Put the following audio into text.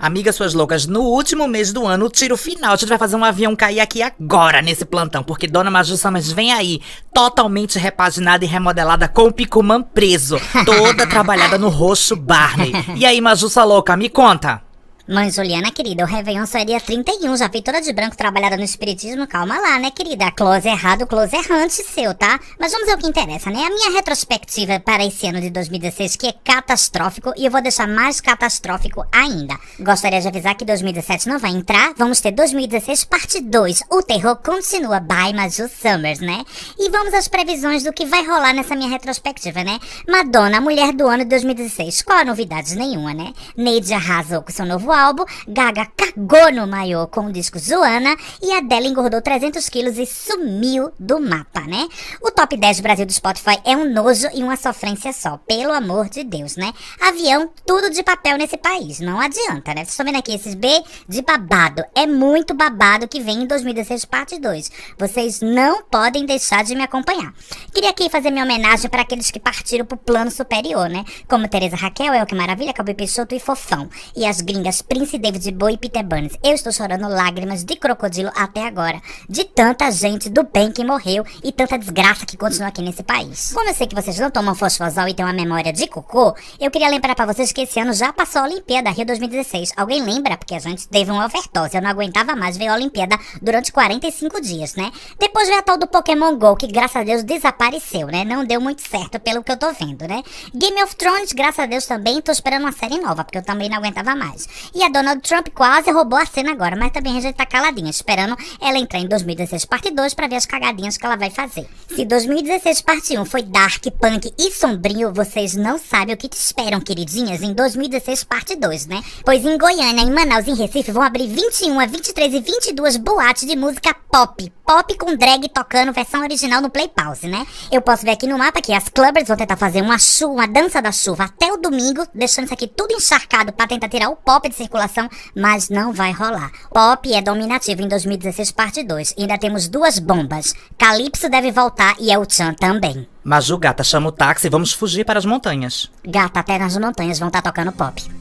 Amiga, suas loucas, no último mês do ano, o tiro final. A gente vai fazer um avião cair aqui agora nesse plantão, porque Dona Maju mas vem aí, totalmente repaginada e remodelada com o Picuman preso, toda trabalhada no roxo Barney. E aí, Majussa louca, me conta. Mãe Juliana, querida, o Réveillon só é dia 31. Já vi toda de branco trabalhada no espiritismo. Calma lá, né, querida? Close errado, close errante seu, tá? Mas vamos ao que interessa, né? A minha retrospectiva para esse ano de 2016, que é catastrófico, e eu vou deixar mais catastrófico ainda. Gostaria de avisar que 2017 não vai entrar. Vamos ter 2016 parte 2. O terror continua by Maju Summers, né? E vamos às previsões do que vai rolar nessa minha retrospectiva, né? Madonna, mulher do ano de 2016. Qual a novidade nenhuma, né? Neide arrasou com seu novo álbum, Gaga cagou no maiô com o disco Zoana e Adele engordou 300 quilos e sumiu do mapa, né? O top 10 do Brasil do Spotify é um nojo e uma sofrência só, pelo amor de Deus, né? Avião, tudo de papel nesse país, não adianta, né? Vocês estão vendo aqui esses B de babado, é muito babado que vem em 2016 parte 2. Vocês não podem deixar de me acompanhar. Queria aqui fazer minha homenagem para aqueles que partiram pro plano superior, né? Como Tereza Raquel, o Que Maravilha, Cabo Peixoto e Fofão. E as gringas Prince David Bowie e Peter Burns. Eu estou chorando lágrimas de crocodilo até agora, de tanta gente do bem que morreu e tanta desgraça que continua aqui nesse país. Como eu sei que vocês não tomam fosfosol e têm uma memória de cocô, eu queria lembrar para vocês que esse ano já passou a Olimpíada Rio 2016. Alguém lembra? Porque a gente teve uma overdose, eu não aguentava mais ver a Olimpíada durante 45 dias, né? Depois veio a tal do Pokémon GO, que graças a Deus desapareceu, né? Não deu muito certo pelo que eu tô vendo, né? Game of Thrones, graças a Deus também, tô esperando uma série nova, porque eu também não aguentava mais. E a Donald Trump quase roubou a cena agora, mas também a gente tá caladinha, esperando ela entrar em 2016 parte 2 para ver as cagadinhas que ela vai fazer. Se 2016 parte 1 foi dark, punk e sombrio, vocês não sabem o que te esperam, queridinhas, em 2016 parte 2, né? Pois em Goiânia, em Manaus e em Recife vão abrir 21, 23 e 22 boates de música pop. Pop com drag tocando versão original no Play Pause, né? Eu posso ver aqui no mapa que as clubbers vão tentar fazer uma chuva, uma dança da chuva até o domingo, deixando isso aqui tudo encharcado para tentar tirar o pop de circulação, mas não vai rolar. Pop é dominativo em 2016, parte 2. Ainda temos duas bombas. Calypso deve voltar e El Chan também. o gata, chama o táxi e vamos fugir para as montanhas. Gata, até nas montanhas vão estar tá tocando pop.